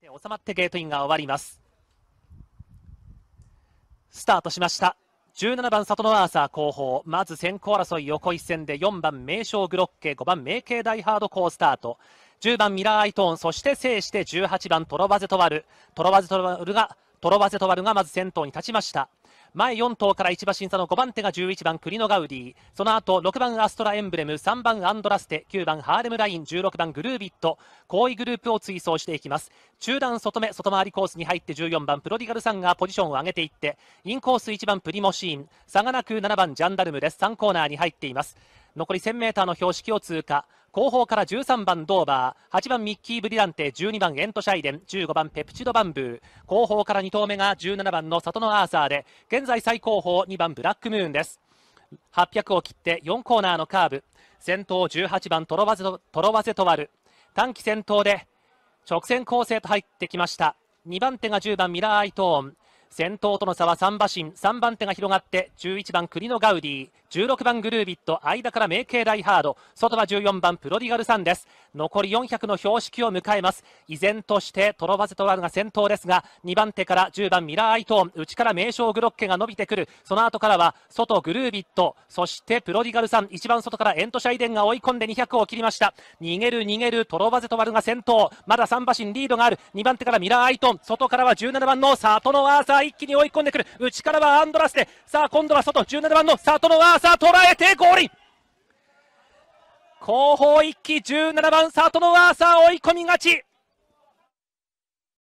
で収まってゲートインが終わりますスタートしました17番、里のアーサー後方、まず先行争い横一線で4番、名将グロッケ、5番、名系大ハードコースタート、10番、ミラーアイトーン、そして制して18番、トロワゼトワル、トロバゼトワルが、トロワゼトワルがまず先頭に立ちました。前4頭から1馬審査の5番手が11番クリノガウディその後6番アストラエンブレム3番アンドラステ9番ハーレムライン16番グルービット後位グループを追走していきます中段外目外回りコースに入って14番プロディガルさんがポジションを上げていってインコース1番プリモシーン差がなく7番ジャンダルムです3コーナーに入っています残り 1000m の標識を通過後方から13番ドーバー8番ミッキー・ブリランテ12番エントシャイデン15番ペプチド・バンブー後方から2投目が17番の里のアーサーで現在最後方2番ブラックムーンです800を切って4コーナーのカーブ先頭18番トロワゼトロワゼトワル短期先頭で直線構成と入ってきました2番手が10番ミラー・アイトーン先頭との差は3馬身3番手が広がって11番国のガウディ16番グルービット間から名ダ大ハード外は14番プロディガルさんです残り400の標識を迎えます依然としてトロバゼトワルが先頭ですが2番手から10番ミラーアイトーン内から名称グロッケが伸びてくるその後からは外グルービットそしてプロディガルさん一番外からエントシャイデンが追い込んで200を切りました逃げる逃げるトロバゼトワルが先頭まだ3馬身リードがある2番手からミラーアイトーン外からは17番の里のワーサー一気に追い込んでくる内からはアンドラスでさあ今度は外17番の里のアーサーさあ捉えてゴー後方一騎17番里のアーサー追い込みがち